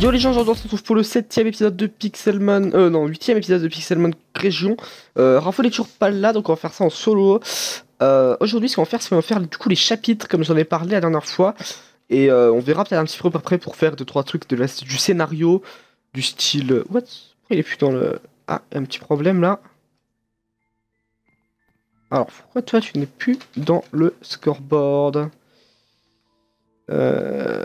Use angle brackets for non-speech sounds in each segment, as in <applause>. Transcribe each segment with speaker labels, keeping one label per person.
Speaker 1: Yo les gens, aujourd'hui on se retrouve pour le 7ème épisode de Pixelman, euh non, 8ème épisode de Pixelmon Région. Euh, Raphaël est toujours pas là, donc on va faire ça en solo. Euh, aujourd'hui, ce qu'on va faire, c'est qu'on va faire du coup les chapitres, comme j'en ai parlé la dernière fois. Et euh, on verra peut-être un petit peu après pour faire 2 trois trucs de la, du scénario, du style... What Il est plus dans le... Ah, un petit problème là. Alors, pourquoi toi tu n'es plus dans le scoreboard euh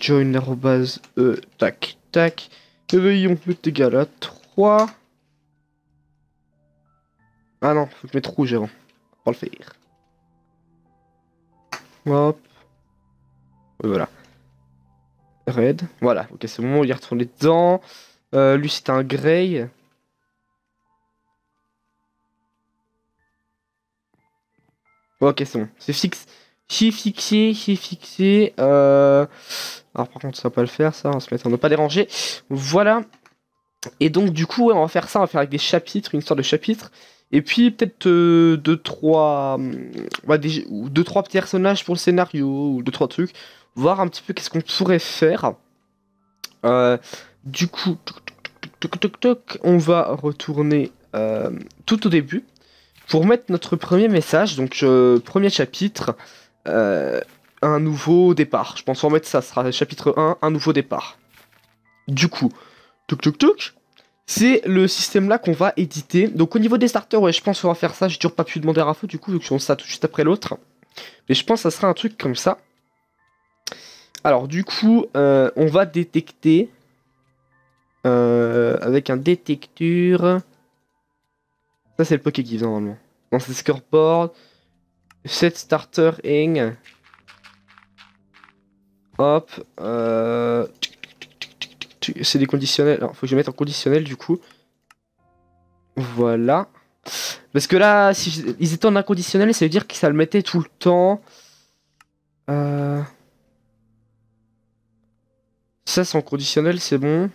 Speaker 1: join arrobase, e, euh, tac, tac. peut te égal à 3. Ah non, faut que je mette rouge avant. Pour le faire. Hop. voilà. Red. Voilà, ok, c'est le moment il est retourné dedans. Euh, lui, c'est un grey. Ok, c'est bon. C'est fixe est fixé, est fixé. Euh, alors par contre ça va pas le faire ça, on va se met, on ne pas déranger. Voilà. Et donc du coup on va faire ça, on va faire avec des chapitres, une histoire de chapitre Et puis peut-être 2-3 euh, deux, trois, mm, deux, trois personnages pour le scénario, ou deux, trois trucs. Voir un petit peu qu'est-ce qu'on pourrait faire. Euh, du coup, toc, toc, on va retourner tout au début pour mettre notre premier message, donc premier chapitre. Euh, un nouveau départ. Je pense va mettre ça sera chapitre 1, un nouveau départ. Du coup, c'est le système là qu'on va éditer. Donc au niveau des starters, ouais, je pense qu'on va faire ça. J'ai toujours pas pu demander à Rafa du coup, vu que je ça tout juste après l'autre. Mais je pense que ça sera un truc comme ça. Alors du coup, euh, on va détecter euh, avec un détecteur Ça c'est le Pokégives normalement. Non c'est Scoreboard. Set starter ing Hop. Euh, c'est des conditionnels. Alors, faut que je mette en conditionnel du coup. Voilà. Parce que là, si ils étaient en inconditionnel, ça veut dire que ça le mettait tout le temps. Euh, ça, c'est en conditionnel, c'est bon.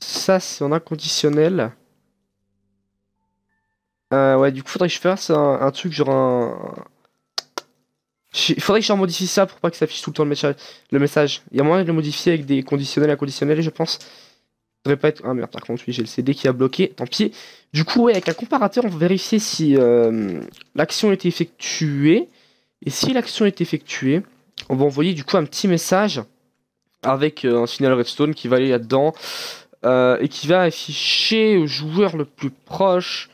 Speaker 1: Ça, c'est en inconditionnel. Euh, ouais, du coup, faudrait que je fasse un, truc genre un. Il faudrait que je modifie ça pour pas que ça affiche tout le temps le message. Le message. Il y a moyen de le modifier avec des conditionnels inconditionnels, je pense. Ça devrait pas être. Ah merde, par contre, oui, j'ai le CD qui a bloqué, tant pis. Du coup, ouais, avec un comparateur, on va vérifier si euh, l'action a été effectuée. Et si l'action est effectuée, on va envoyer du coup un petit message avec euh, un signal redstone qui va aller là-dedans et qui va afficher au joueur le plus proche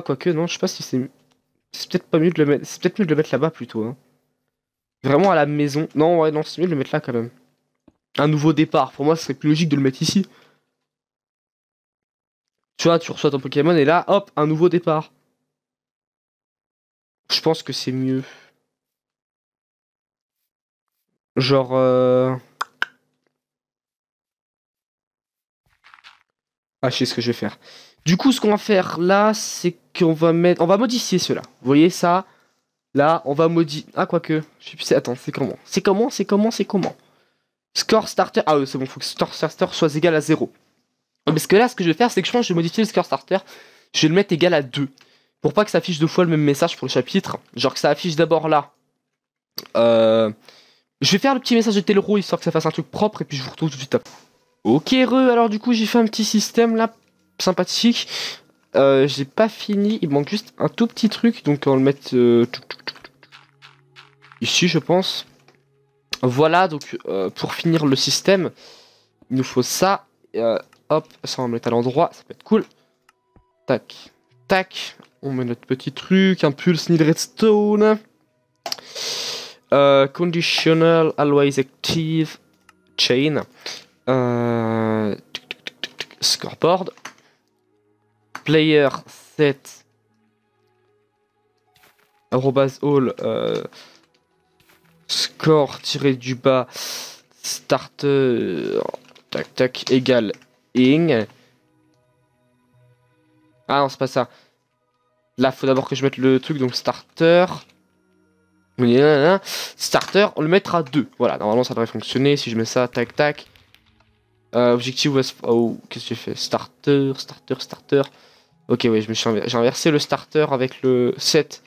Speaker 1: quoique, non, je sais pas si c'est. C'est peut-être pas mieux de le mettre. C'est peut-être mieux de le mettre là-bas plutôt. Hein. Vraiment à la maison. Non, ouais, non, c'est mieux de le mettre là quand même. Un nouveau départ. Pour moi, ce serait plus logique de le mettre ici. Tu vois, tu reçois ton Pokémon et là, hop, un nouveau départ. Je pense que c'est mieux. Genre. Euh, ah, je sais ce que je vais faire. Du coup, ce qu'on va faire là, c'est qu'on va mettre, on va modifier cela. Vous voyez ça Là, on va modifier. Ah, quoique. Je sais plus. Attends, c'est comment C'est comment C'est comment C'est comment Score starter. Ah, oui, c'est bon, faut que score starter soit égal à 0. Parce que là, ce que je vais faire, c'est que je pense que je vais modifier le score starter. Je vais le mettre égal à 2. Pour pas que ça affiche deux fois le même message pour le chapitre. Genre que ça affiche d'abord là. Euh, je vais faire le petit message de Telro histoire que ça fasse un truc propre et puis je vous retrouve tout de suite Ok, re, alors du coup, j'ai fait un petit système là sympathique. Euh, j'ai pas fini, il manque juste un tout petit truc, donc on le met euh, ici, je pense. Voilà, donc euh, pour finir le système, il nous faut ça. hop, ça on va mettre à l'endroit, ça peut être cool. Tac, tac, on met notre petit truc, impulse, need redstone. conditional, always active, chain. Scoreboard player 7. all euh, score tiré du bas starter tac tac égal ing ah non c'est pas ça là faut d'abord que je mette le truc donc starter starter on le mettra 2 voilà normalement ça devrait fonctionner si je mets ça tac tac euh, objectif oh qu'est-ce que j'ai fait starter starter starter Ok, oui, je me suis J'ai inversé le starter avec le 7.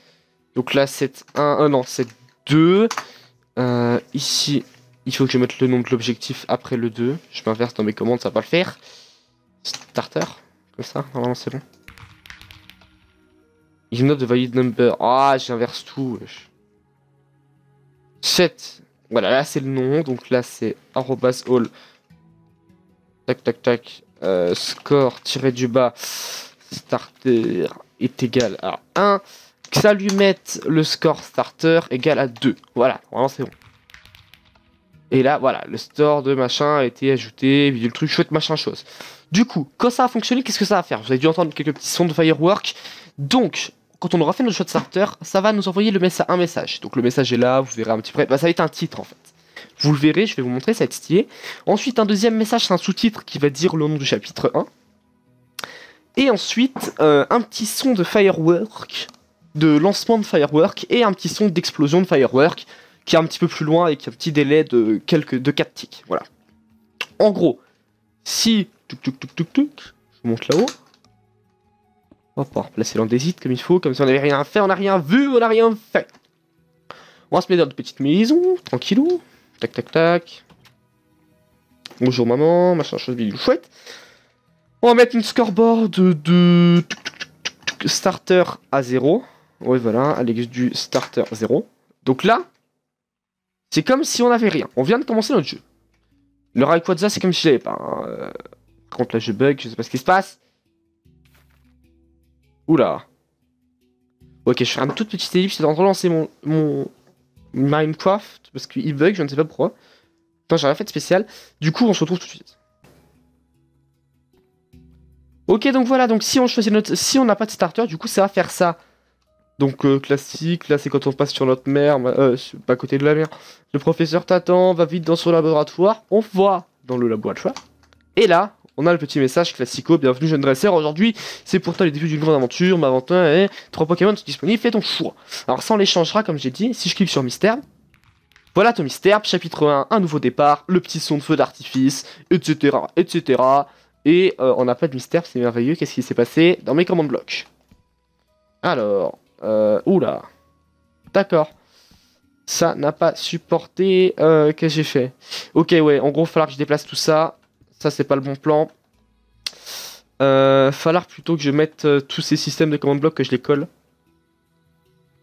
Speaker 1: Donc là, 7, 1, non, 7, 2. Euh, ici, il faut que je mette le nom de l'objectif après le 2. Je m'inverse dans mes commandes, ça va pas le faire. Starter, comme ça, normalement c'est bon. Ignore de valid number. Ah, j'inverse tout. Wesh. 7. Voilà, là c'est le nom. Donc là c'est arrobas all. Tac, tac, tac. Euh, score tiré du bas starter est égal à 1, que ça lui mette le score starter égal à 2. Voilà, vraiment c'est bon. Et là, voilà, le store de machin a été ajouté, le truc chouette, machin chose. Du coup, quand ça a fonctionné, qu'est-ce que ça va faire Vous avez dû entendre quelques petits sons de firework. Donc, quand on aura fait notre shot starter, ça va nous envoyer le un message. Donc le message est là, vous verrez un petit peu. Bah, ça va être un titre en fait. Vous le verrez, je vais vous montrer, ça va être stylé. Ensuite, un deuxième message, c'est un sous-titre qui va dire le nom du chapitre 1. Et ensuite, euh, un petit son de firework, de lancement de firework, et un petit son d'explosion de firework, qui est un petit peu plus loin et qui a un petit délai de quelques de 4 ticks. Voilà. En gros, si. tuk tuk je monte là-haut. On va pouvoir placer l'andésite comme il faut, comme si on n'avait rien fait, on n'a rien vu, on n'a rien fait. On va se mettre dans une petite maison, tranquillou. Tac, tac, tac. Bonjour maman, machin, chose, bidule, chouette. On va mettre une scoreboard de starter à 0. Oui, voilà, Alex du starter 0. Donc là, c'est comme si on n'avait rien. On vient de commencer notre jeu. Le Rayquaza, c'est comme si j'avais pas. Quand là, je bug, je sais pas ce qui se passe. Oula. Ok, je fais une toute petite ellipse train de relancer mon, mon Minecraft parce qu'il bug, je ne sais pas pourquoi. Attends, j'ai rien fait de spécial. Du coup, on se retrouve tout de suite. Ok, donc voilà, donc si on choisit notre... Si on n'a pas de starter, du coup, ça va faire ça. Donc euh, classique, là c'est quand on passe sur notre mer, euh, à côté de la mer. Le professeur t'attend, va vite dans son laboratoire, on voit dans le laboratoire. Et là, on a le petit message classico, bienvenue jeune dresseur, aujourd'hui c'est pour toi le début d'une grande aventure, ma trois Pokémon sont disponibles, fais ton choix. Alors ça on les changera comme j'ai dit, si je clique sur mystère. Voilà ton mystère, chapitre 1, un nouveau départ, le petit son de feu d'artifice, etc. etc. Et euh, on n'a pas de mystère, c'est merveilleux. Qu'est-ce qui s'est passé dans mes commandes blocs Alors, euh, oula. D'accord. Ça n'a pas supporté. Qu'est-ce euh, que j'ai fait Ok, ouais, en gros, falloir que je déplace tout ça. Ça, c'est pas le bon plan. Euh, falloir plutôt que je mette tous ces systèmes de command-blocks, que je les colle.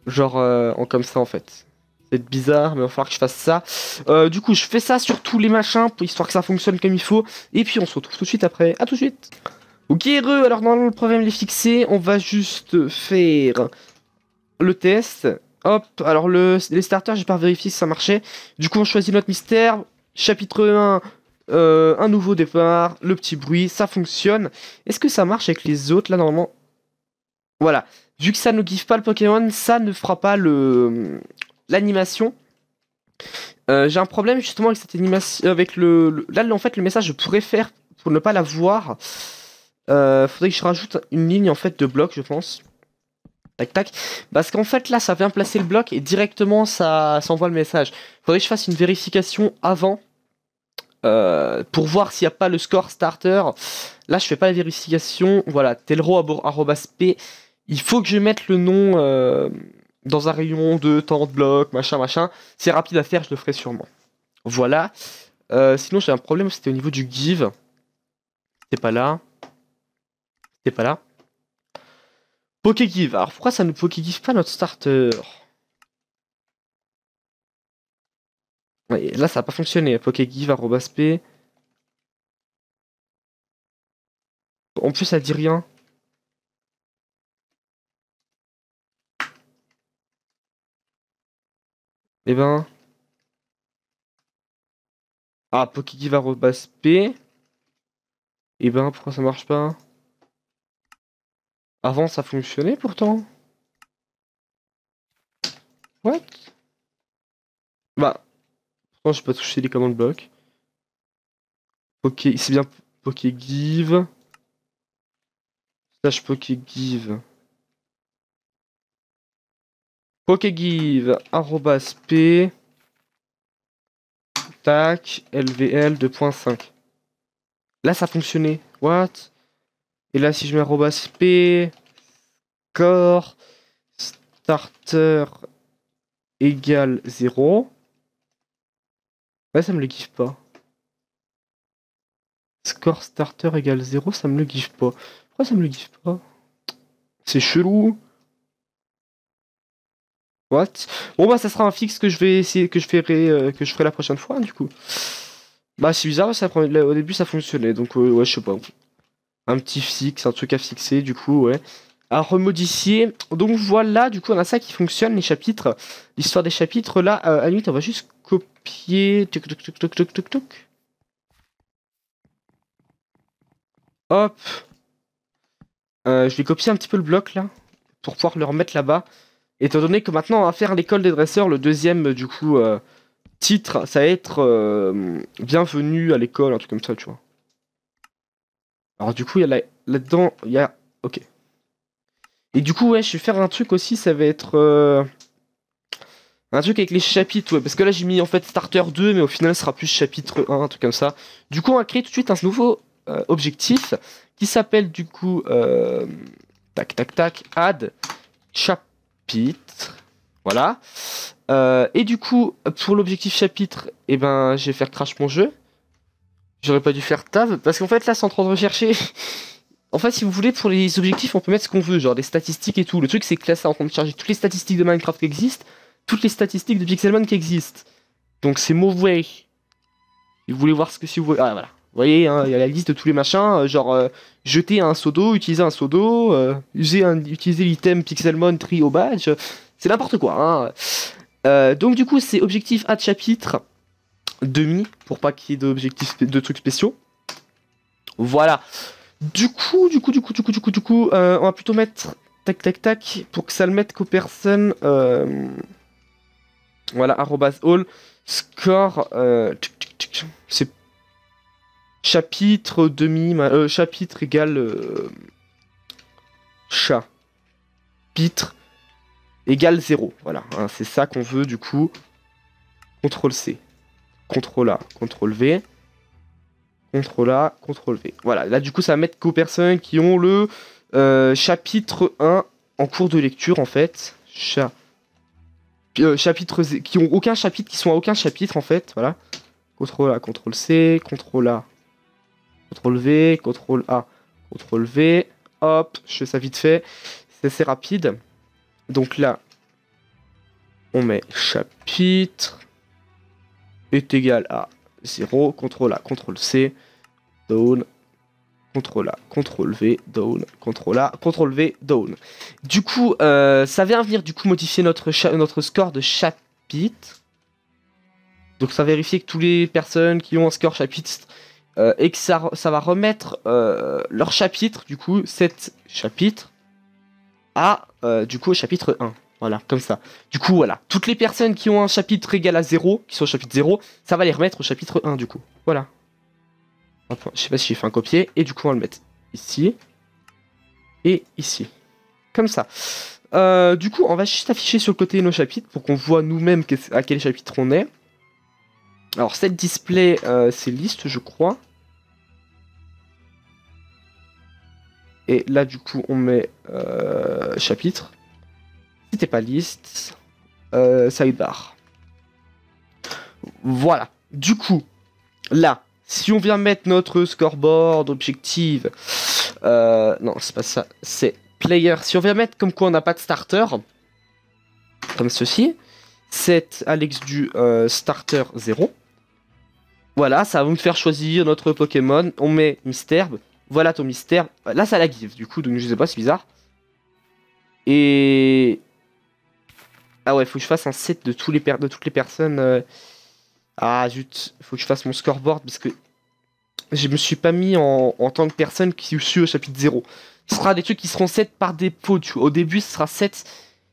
Speaker 1: Genre, en comme ça, en fait être bizarre, mais il va falloir que je fasse ça. Euh, du coup, je fais ça sur tous les machins, histoire que ça fonctionne comme il faut. Et puis, on se retrouve tout de suite après. A tout de suite Ok, heureux Alors, dans le problème, les fixé. On va juste faire le test. Hop, alors le, les starters, j'ai pas vérifié si ça marchait. Du coup, on choisit notre mystère. Chapitre 1, euh, un nouveau départ, le petit bruit, ça fonctionne. Est-ce que ça marche avec les autres, là, normalement Voilà vu que ça ne give pas le Pokémon, ça ne fera pas le, l'animation. Euh, j'ai un problème justement avec cette animation, euh, avec le, là en fait le message je pourrais faire pour ne pas la voir. Euh, faudrait que je rajoute une ligne en fait de bloc, je pense. Tac tac. Parce qu'en fait là ça vient placer le bloc et directement ça s'envoie le message. Faudrait que je fasse une vérification avant pour voir s'il n'y a pas le score starter. Là je fais pas la vérification. Voilà, telro.p. Il faut que je mette le nom dans un rayon de temps, de bloc, machin, machin. C'est rapide à faire, je le ferai sûrement. Voilà. Euh, sinon, j'ai un problème, c'était au niveau du give. C'est pas là. C'est pas là. Pokégive. Alors, pourquoi ça ne Pokégive pas notre starter Là, ça n'a pas fonctionné. Pokégive, arrobasp. En plus, ça dit rien. Et eh ben. Ah, pokégive va rebasse P. Et eh ben, pourquoi ça marche pas Avant, ça fonctionnait pourtant. What Bah. Pourtant, je peux pas toucher les commandes blocs. Ok, c'est bien pokégive... Slash pokégive... Pokégive, arrobas P, tac, LVL 2.5. Là, ça fonctionnait. What Et là, si je mets arrobas P, score, starter égale 0. Ouais, ça me le give pas. Score starter égale 0, ça me le give pas. Pourquoi ça me le gif pas C'est chelou. What Bon bah ça sera un fixe que je vais essayer que je ferai euh, que je ferai la prochaine fois du coup. Bah c'est bizarre, au début ça fonctionnait donc euh, ouais je sais pas. Un petit fixe, un truc à fixer du coup ouais. À remodifier. Donc voilà, du coup on a ça qui fonctionne les chapitres, l'histoire des chapitres là à euh, la limite on va juste copier toc toc toc Hop. je vais copier un petit peu le bloc là pour pouvoir le remettre là-bas. Étant donné que maintenant on va faire l'école des dresseurs, le deuxième euh, du coup euh, titre, ça va être euh, Bienvenue à l'école, un truc comme ça, tu vois. Alors du coup, il y a là-dedans, il y a... Ok. Et du coup, ouais, je vais faire un truc aussi, ça va être... un truc avec les chapitres, parce que là j'ai mis en fait Starter 2, mais au final ce sera plus chapitre 1, un truc comme ça. Du coup, on va créer tout de suite un nouveau objectif qui s'appelle du coup... tac, tac, tac, add chap chapitre. Voilà. Euh, et du coup, pour l'objectif chapitre, eh ben, je vais faire crash mon jeu. J'aurais pas dû faire tab, parce qu'en fait, là, c'est en train de rechercher. <laughs> en fait, si vous voulez, pour les objectifs, on peut mettre ce qu'on veut, genre des statistiques et tout. Le truc, c'est que là, c'est en train de charger toutes les statistiques de Minecraft qui existent, toutes les statistiques de Pixelmon qui existent. Donc, c'est mauvais. vous voulez voir ce que si vous voulez. Ah, voilà. Vous voyez, hein, il y a la liste de tous les machins, euh, genre euh, jeter un seau d'eau, utiliser un seau d'eau, euh, utiliser l'item Pixelmon trio badge, c'est n'importe quoi. Hein. donc du coup, c'est objectif à chapitre, demi, pour pas qu'il y ait d'objectifs de trucs spéciaux. Voilà. Du coup, du coup, du coup, du coup, du coup, du coup, on va plutôt mettre tac tac tac pour que ça le mette qu'aux personnes. voilà, arrobas all, score. c'est Chapitre demi, euh, chapitre égale euh, chat. Pitre égale 0. Voilà, hein, c'est ça qu'on veut du coup. Contrôle C, CTRL A, CTRL V, Contrôle A, Contrôle V. Voilà, là du coup ça va mettre qu'aux personnes qui ont le euh, chapitre 1 en cours de lecture en fait. Chat. Euh, chapitre qui ont aucun chapitre, qui sont à aucun chapitre en fait, voilà. Contrôle A, Contrôle C, Contrôle A, CTRL V, CTRL A, CTRL V, hop, je fais ça vite fait, c'est assez rapide. Donc là, on met chapitre est égal à 0, CTRL A, CTRL C, down, CTRL A, CTRL V, down, CTRL A, CTRL V, down. Du coup, euh, ça vient venir du coup modifier notre, notre score de chapitre. Donc ça vérifier que toutes les personnes qui ont un score chapitre euh, et que ça, va remettre euh, leur chapitre, du coup, 7 chapitre, à, euh, du coup, au chapitre 1. Voilà, comme ça. Du coup, voilà. Toutes les personnes qui ont un chapitre égal à 0, qui sont au chapitre 0, ça va les remettre au chapitre 1, du coup. Voilà. Je je sais pas si j'ai fait un copier, et du coup, on va le mettre ici, et ici. Comme ça. du coup, on va juste afficher sur le côté nos chapitres pour qu'on voit nous-mêmes à quel chapitre on est. Alors, cette display, c'est liste, je crois. Et là, du coup, on met euh, chapitre. C'était pas liste. Euh, sidebar. Voilà. Du coup, là, si on vient mettre notre scoreboard, objectif... Euh, non, c'est pas ça. C'est player. Si on vient mettre comme quoi on n'a pas de starter, comme ceci, c'est Alex du starter 0. Voilà, ça va nous faire choisir notre Pokémon. On met Misterbe. Voilà ton mystère. Là, ça la give, du coup, donc je sais pas, c'est bizarre. Et... Ah ouais, il faut que je fasse un set de, tous les de toutes les personnes. Euh, ah zut, faut que je fasse mon scoreboard parce que je me suis pas mis en, tant que personne qui suit au chapitre 0. Ce sera des trucs qui seront 7 par dépôt. Tu Au début, ce sera 7.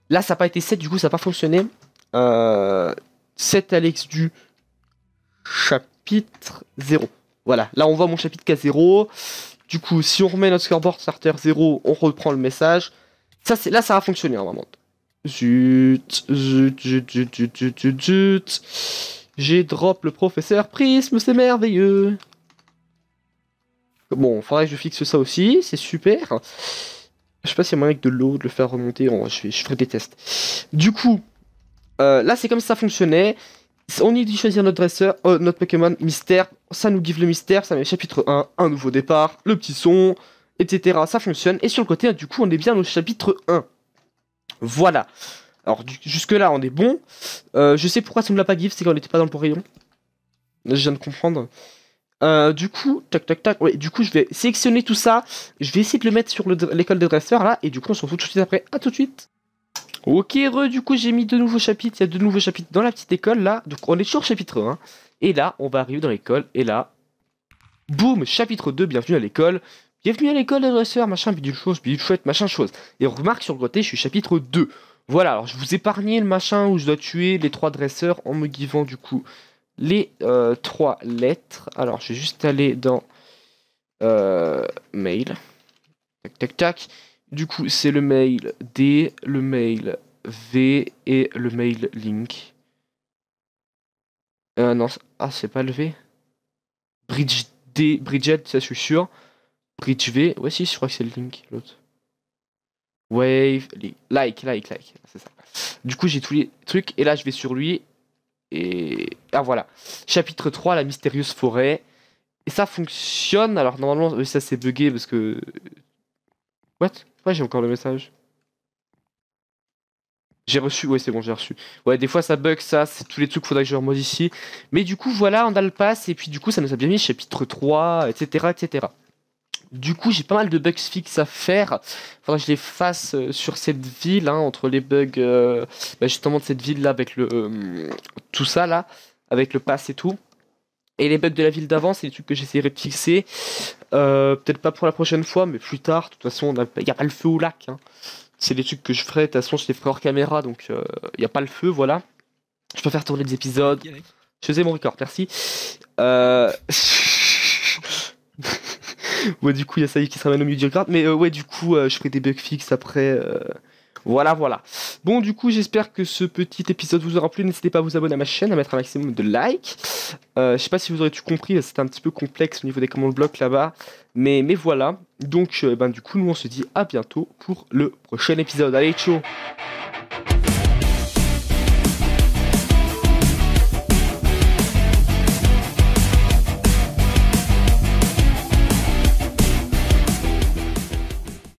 Speaker 1: Là, ça n'a pas été 7, du coup, ça n'a pas fonctionné. Euh, 7 Alex du chapitre 0. Voilà, là on voit mon chapitre K0. Du coup, si on remet notre scoreboard starter 0, on reprend le message. Ça, là, ça va fonctionner hein, en Zut, zut, zut, zut, zut, zut, zut, zut. J'ai drop le professeur Prisme, c'est merveilleux. Bon, faudrait que je fixe ça aussi, c'est super. Je sais pas s'il y a moyen avec de l'eau de le faire remonter, je, je ferai des tests. Du coup, euh, là c'est comme ça fonctionnait. On y dit choisir notre dresseur, euh, notre Pokémon, mystère, ça nous give le mystère, ça met chapitre 1, un nouveau départ, le petit son, etc. Ça fonctionne. Et sur le côté, hein, du coup, on est bien au chapitre 1. Voilà. Alors, jusque-là, on est bon. Euh, je sais pourquoi ça ne l'a pas give, c'est qu'on n'était pas dans le rayon. Je viens de comprendre. Euh, du coup, tac tac tac, du coup je vais sélectionner tout ça, je vais essayer de le mettre sur l'école de dresseurs là, et du coup on se retrouve tout de suite après, à tout de suite Ok, du coup, j'ai mis de nouveaux chapitres. Il y a de nouveaux chapitres dans la petite école, là. Donc, on est toujours chapitre 1. Et là, on va arriver dans l'école. Et là, boum, chapitre 2, bienvenue à l'école. Bienvenue à l'école, dresseurs, machin, bidule chose, bidule chouette, machin chose. Et remarque sur le côté, je suis chapitre 2. Voilà, alors je vous épargnais le machin où je dois tuer les trois dresseurs en me givant du coup les euh, trois lettres. Alors, je vais juste aller dans euh, mail. Tac, tac, tac. Du coup, c'est le mail D, le mail V et le mail link. Euh, non, ah, c'est pas le V. Bridge D, Bridget, ça je suis sûr. Bridge V, ouais, si, je crois que c'est le link, l'autre. Wave, like, like, like, c'est ça. Du coup, j'ai tous les trucs, et là, je vais sur lui. Et. Ah, voilà. Chapitre 3, la mystérieuse forêt. Et ça fonctionne. Alors, normalement, ça c'est bugué parce que. What Ouais, j'ai encore le message. J'ai reçu, ouais, c'est bon, j'ai reçu. Ouais, des fois ça bug, ça, c'est tous les trucs, qu'il faudrait que je ici. Mais du coup, voilà, on a le pass, et puis du coup, ça nous a bien mis chapitre 3, etc., etc. Du coup, j'ai pas mal de bugs fixes à faire. Faudrait que je les fasse euh, sur cette ville, hein, entre les bugs, euh, bah, justement de cette ville là, avec le. Euh, tout ça là, avec le pass et tout. Et les bugs de la ville d'avant, c'est des trucs que j'essaierai de fixer. Euh, peut-être pas pour la prochaine fois, mais plus tard. De toute façon, il n'y a, pas le feu au lac. Hein. C'est des trucs que je ferai. De toute façon, je les ferai hors caméra, donc il euh, n'y a pas le feu, voilà. Je peux faire tourner des épisodes. Je faisais mon record, merci. Euh, <laughs> ouais, du coup, il y a ça qui se ramène au milieu du record, Mais ouais, du coup, je ferai des bugs fixes après. Voilà, voilà. Bon, du coup, j'espère que ce petit épisode vous aura plu. N'hésitez pas à vous abonner à ma chaîne, à mettre un maximum de likes. Je euh, je sais pas si vous aurez tout compris, c'était un petit peu complexe au niveau des commandes blocs là-bas. Mais, mais voilà. Donc, euh, ben, du coup, nous, on se dit à bientôt pour le prochain épisode. Allez, ciao